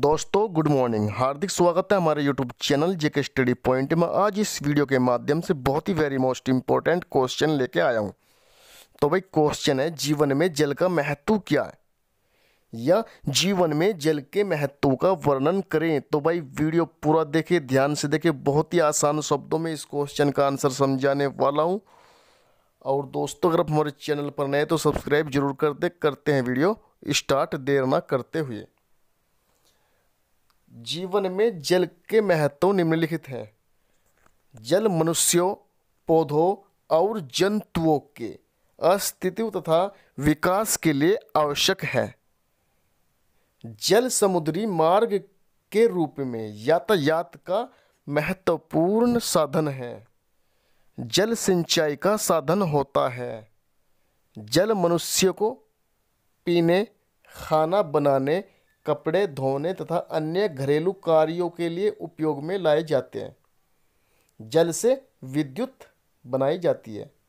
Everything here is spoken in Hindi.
दोस्तों गुड मॉर्निंग हार्दिक स्वागत है हमारे YouTube channel JK Study Point में आज इस वीडियो के माध्यम से बहुत ही वेरी मोस्ट इम्पोर्टेंट क्वेश्चन लेके आया हूँ तो भाई क्वेश्चन है जीवन में जल का महत्व क्या है या जीवन में जल के महत्व का वर्णन करें तो भाई वीडियो पूरा देखें ध्यान से देखें बहुत ही आसान शब्दों में इस क्वेश्चन का आंसर समझाने वाला हूँ और दोस्तों अगर आप हमारे चैनल पर नए तो सब्सक्राइब जरूर कर दे करते हैं वीडियो स्टार्ट देर ना करते हुए जीवन में जल के महत्व निम्नलिखित हैं जल मनुष्यों पौधों और जंतुओं के अस्तित्व तथा विकास के लिए आवश्यक है जल समुद्री मार्ग के रूप में यातायात का महत्वपूर्ण साधन है जल सिंचाई का साधन होता है जल मनुष्य को पीने खाना बनाने कपड़े धोने तथा अन्य घरेलू कार्यों के लिए उपयोग में लाए जाते हैं जल से विद्युत बनाई जाती है